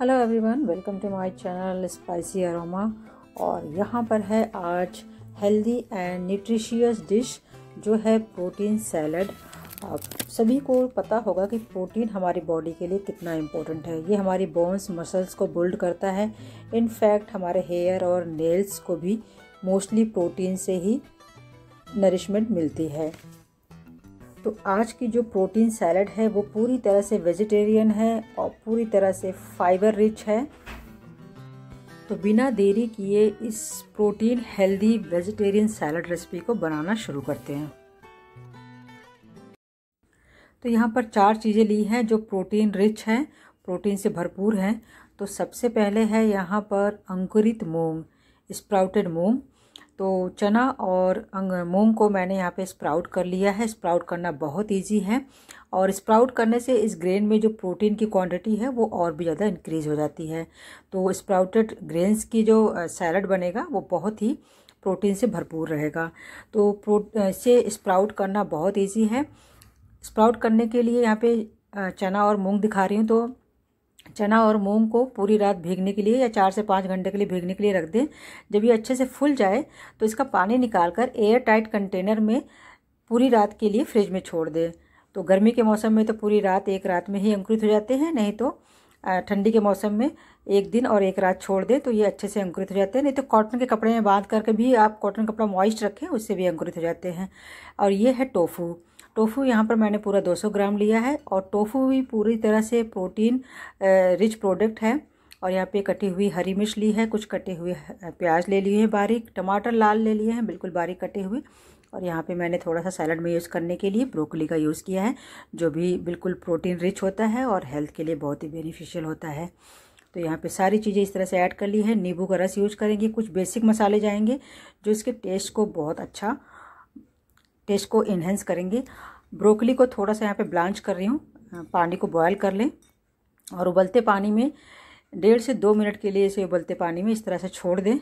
hello everyone welcome to my channel Spicy Aroma और यहाँ पर है आज हेल्दी एंड न्यूट्रिशियस डिश जो है प्रोटीन सैलड सभी को पता होगा कि प्रोटीन हमारी बॉडी के लिए कितना इम्पोर्टेंट है ये हमारी बोन्स मसल्स को बिल्ड करता है इनफैक्ट हमारे हेयर और नेल्स को भी मोस्टली प्रोटीन से ही नरिशमेंट मिलती है तो आज की जो प्रोटीन सैलड है वो पूरी तरह से वेजिटेरियन है और पूरी तरह से फाइबर रिच है तो बिना देरी किए इस protein healthy vegetarian salad recipe को बनाना शुरू करते हैं तो यहाँ पर चार चीज़ें ली हैं जो प्रोटीन रिच हैं प्रोटीन से भरपूर हैं तो सबसे पहले है यहाँ पर अंकुरित मूंग स्प्राउटेड मूंग तो चना और मूंग को मैंने यहाँ पे स्प्राउट कर लिया है स्प्राउट करना बहुत इजी है और स्प्राउट करने से इस ग्रेन में जो प्रोटीन की क्वांटिटी है वो और भी ज़्यादा इंक्रीज हो जाती है तो स्प्राउटेड ग्रेन्स की जो सैलड बनेगा वो बहुत ही प्रोटीन से भरपूर रहेगा तो प्रो से स्प्राउट करना बहुत ईजी है स्प्राउट करने के लिए यहाँ पर चना और मूँग दिखा रही हूँ तो चना और मूंग को पूरी रात भीगने के लिए या चार से पाँच घंटे के लिए भीगने के लिए रख दें जब ये अच्छे से फूल जाए तो इसका पानी निकाल कर एयर टाइट कंटेनर में पूरी रात के लिए फ्रिज में छोड़ दें तो गर्मी के मौसम में तो पूरी रात एक रात में ही अंकुरित हो जाते हैं नहीं तो ठंडी के मौसम में एक दिन और एक रात छोड़ दें तो ये अच्छे से अंकुरित हो जाते हैं नहीं तो कॉटन के कपड़े में बांध करके भी आप कॉटन कपड़ा मॉइस्ट रखें उससे भी अंकुरित हो जाते हैं और ये है टोफू टोफू यहाँ पर मैंने पूरा 200 ग्राम लिया है और टोफू भी पूरी तरह से प्रोटीन रिच प्रोडक्ट है और यहाँ पे कटी हुई हरी मिर्च ली है कुछ कटे हुए प्याज ले लिए हैं बारीक टमाटर लाल ले लिए हैं बिल्कुल बारीक कटे हुए और यहाँ पे मैंने थोड़ा सा सैलड में यूज़ करने के लिए ब्रोकली का यूज़ किया है जो भी बिल्कुल प्रोटीन रिच होता है और हेल्थ के लिए बहुत ही बेनिफिशियल होता है तो यहाँ पे सारी चीज़ें इस तरह से ऐड कर ली है नींबू का रस यूज करेंगे कुछ बेसिक मसाले जाएंगे जो इसके टेस्ट को बहुत अच्छा टेस्ट को इन्हेंस करेंगे ब्रोकली को थोड़ा सा यहाँ पे ब्लांच कर रही हूँ पानी को बॉयल कर लें और उबलते पानी में डेढ़ से दो मिनट के लिए इसे उबलते पानी में इस तरह से छोड़ दें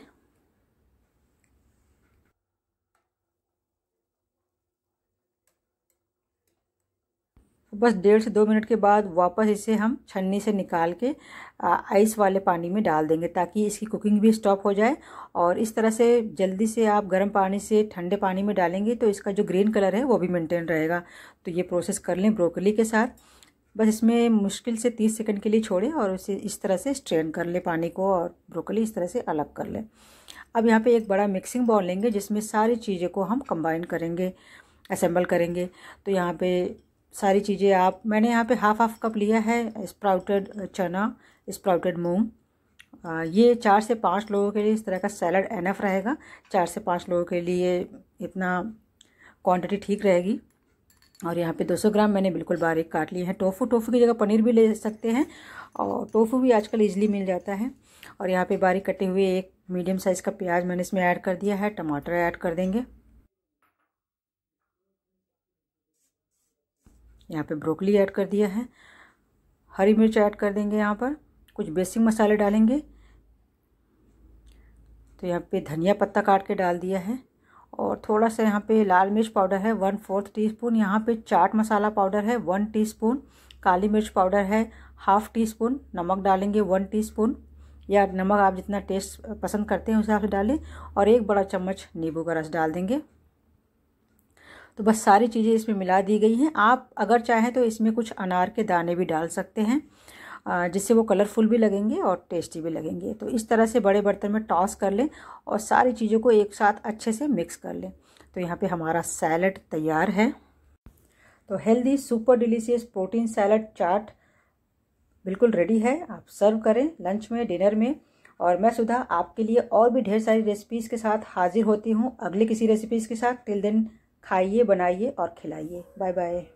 बस डेढ़ से दो मिनट के बाद वापस इसे हम छन्नी से निकाल के आइस वाले पानी में डाल देंगे ताकि इसकी कुकिंग भी स्टॉप हो जाए और इस तरह से जल्दी से आप गर्म पानी से ठंडे पानी में डालेंगे तो इसका जो ग्रीन कलर है वो भी मेंटेन रहेगा तो ये प्रोसेस कर लें ब्रोकली के साथ बस इसमें मुश्किल से तीस सेकेंड के लिए छोड़ें और उसे इस तरह से स्ट्रेन कर लें पानी को और ब्रोकली इस तरह से अलग कर लें अब यहाँ पर एक बड़ा मिक्सिंग बॉल लेंगे जिसमें सारी चीज़ें को हम कंबाइन करेंगे असेंबल करेंगे तो यहाँ पर सारी चीज़ें आप मैंने यहाँ पे हाफ हाफ कप लिया है स्प्राउटेड चना स्प्राउटेड मूंग ये चार से पाँच लोगों के लिए इस तरह का सैलड एनफ रहेगा चार से पाँच लोगों के लिए इतना क्वांटिटी ठीक रहेगी और यहाँ पे 200 ग्राम मैंने बिल्कुल बारीक काट लिए हैं टोफू टोफू की जगह पनीर भी ले सकते हैं और टोफू भी आजकल ईज़िली मिल जाता है और यहाँ पर बारीक कटे हुए एक मीडियम साइज़ का प्याज मैंने इसमें ऐड कर दिया है टमाटर ऐड कर देंगे यहाँ पे ब्रोकली ऐड कर दिया है हरी मिर्च ऐड कर देंगे यहाँ पर कुछ बेसिक मसाले डालेंगे तो यहाँ पे धनिया पत्ता काट के डाल दिया है और थोड़ा सा यहाँ पे लाल मिर्च पाउडर है वन फोर्थ टी स्पून यहाँ पर चाट मसाला पाउडर है वन टी स्पून काली मिर्च पाउडर है हाफ टी स्पून नमक डालेंगे वन टी स्पून या नमक आप जितना टेस्ट पसंद करते हैं उस हिसाब से डालें और एक बड़ा चम्मच नींबू का रस डाल देंगे तो बस सारी चीज़ें इसमें मिला दी गई हैं आप अगर चाहें तो इसमें कुछ अनार के दाने भी डाल सकते हैं जिससे वो कलरफुल भी लगेंगे और टेस्टी भी लगेंगे तो इस तरह से बड़े बर्तन में टॉस कर लें और सारी चीज़ों को एक साथ अच्छे से मिक्स कर लें तो यहाँ पे हमारा सैलड तैयार है तो healthy super delicious protein salad chaat बिल्कुल रेडी है आप सर्व करें लंच में डिनर में और मैं सुधा आपके लिए और भी ढेर सारी रेसिपीज़ के साथ हाजिर होती हूँ अगले किसी रेसिपीज़ के साथ टिल देन खाइए बनाइए और खिलाइए बाय बाय